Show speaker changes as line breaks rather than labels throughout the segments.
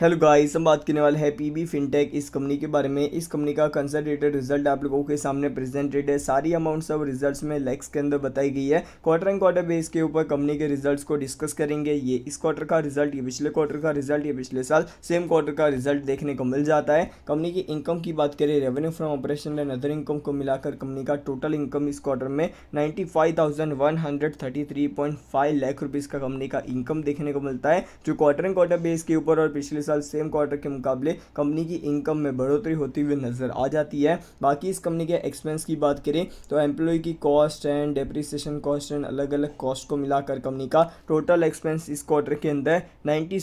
hello guys हम बात करने वाले हैं पीबी फिनटेक इस कंपनी के बारे में इस कंपनी का कंसल्टेटेड रिजल्ट आप लोगों के सामने प्रेजेंटेड है सारी अमाउंट सब रिजल्ट्स में लेक्स के अंदर बताई गई है क्वार्टर एंड क्वार्टर बेस के ऊपर कंपनी के रिजल्ट्स को डिस्कस करेंगे ये इस क्वार्टर का रिजल्ट ये पिछले क्वार्टर का रिजल्ट ये पिछले साल सेम क्वार्टर का रिजल्ट देखने को मिल जाता है कंपनी की इनकम की बात करें revenue from operation and other income को मिलाकर कंपनी का टोटल इनकम इस क्वार्टर में नाइन्टी फाइव रुपीज़ का कंपनी का इनकम देखने को मिलता है जो क्वार्टर एंड क्वार्टर बेस के ऊपर और पिछले साल सेम क्वार्टर के मुकाबले कंपनी की इनकम में बढ़ोतरी होती हुई नजर आ जाती है बाकी इस कंपनी के एक्सपेंस की बात करें तो एम्प्लॉय की cost and depreciation cost and अलग अलग कॉस्ट को मिलाकर कंपनी का टोटल एक्सपेंस इस क्वार्टर के अंदर नाइन्टी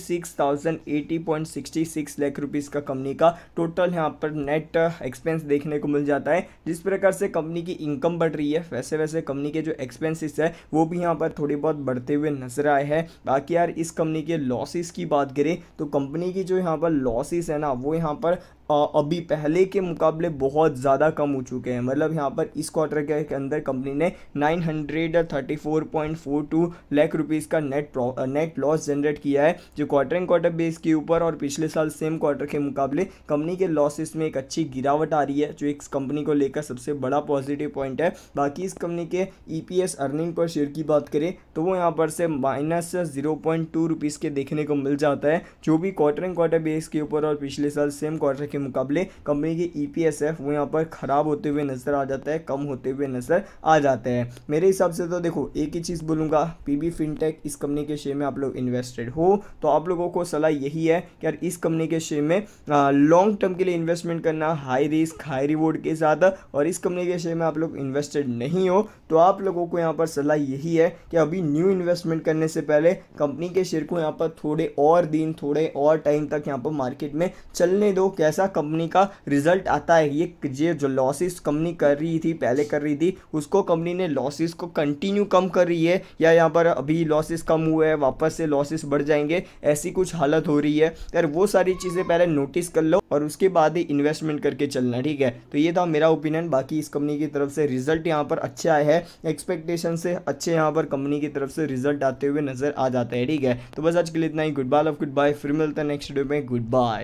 लाख रुपीज़ का कंपनी का टोटल यहाँ पर नेट एक्सपेंस देखने को मिल जाता है जिस प्रकार से कंपनी की इनकम बढ़ रही है वैसे वैसे कंपनी के जो एक्सपेंसिस है वो भी यहाँ पर थोड़ी बहुत बढ़ते हुए नजर आए हैं बाकी यार इस कंपनी के लॉसेस की बात करें तो कंपनी कि जो यहाँ पर लॉसेस है ना वो यहाँ पर अभी पहले के मुकाबले बहुत ज़्यादा कम हो चुके हैं मतलब यहाँ पर इस क्वार्टर के अंदर कंपनी ने 934.42 लाख रुपीस का नेट नेट लॉस जनरेट किया है जो क्वार्टर एंड क्वार्टर बेस के ऊपर और पिछले साल सेम क्वार्टर के मुकाबले कंपनी के लॉसेस में एक अच्छी गिरावट आ रही है जो इस कंपनी को लेकर सबसे बड़ा पॉजिटिव पॉइंट है बाकी इस कंपनी के ई अर्निंग पर शेयर की बात करें तो वो यहाँ पर से माइनस जीरो के देखने को मिल जाता है जो भी क्वार्टर एंड क्वार्टर बेस के ऊपर और पिछले साल सेम क्वार्टर के मुकाबले कंपनी के ई पी वो यहाँ पर ख़राब होते हुए नज़र आ जाता है कम होते हुए नज़र आ जाता है मेरे हिसाब से तो देखो एक ही चीज़ बोलूँगा पी बी फिनटेक इस कंपनी के शेयर में आप लोग इन्वेस्टेड हो तो आप लोगों को सलाह यही है कि यार इस कंपनी के शेयर में लॉन्ग टर्म के लिए इन्वेस्टमेंट करना हाई रिस्क हाई रिवॉर्ड के साथ और इस कंपनी के शेयर में आप लोग इन्वेस्टेड नहीं हो तो आप लोगों को यहाँ पर सलाह यही है कि अभी न्यू इन्वेस्टमेंट करने से पहले कंपनी के शेयर को यहाँ पर थोड़े और दिन थोड़े और टाइम तक यहाँ पर मार्केट में चलने दो कैसा ऐसा कंपनी का रिजल्ट आता है ये ये जो लॉसेस कंपनी कर रही थी पहले कर रही थी उसको कंपनी ने लॉसेस को कंटिन्यू कम कर रही है या यहाँ पर अभी लॉसेस कम हुए हैं वापस से लॉसेस बढ़ जाएंगे ऐसी कुछ हालत हो रही है यार वो सारी चीज़ें पहले नोटिस कर लो और उसके बाद ही इन्वेस्टमेंट करके चलना ठीक है तो ये था मेरा ओपिनियन बाकी इस कंपनी की तरफ से रिजल्ट यहाँ पर अच्छा आया है एक्सपेक्टेशन से अच्छे यहाँ पर कंपनी की तरफ से रिजल्ट आते हुए नजर आ जाता है ठीक है तो बस आज के लिए इतना ही good bye love good bye फिर मिलता है नेक्स्ट वीडियो में गुड बाय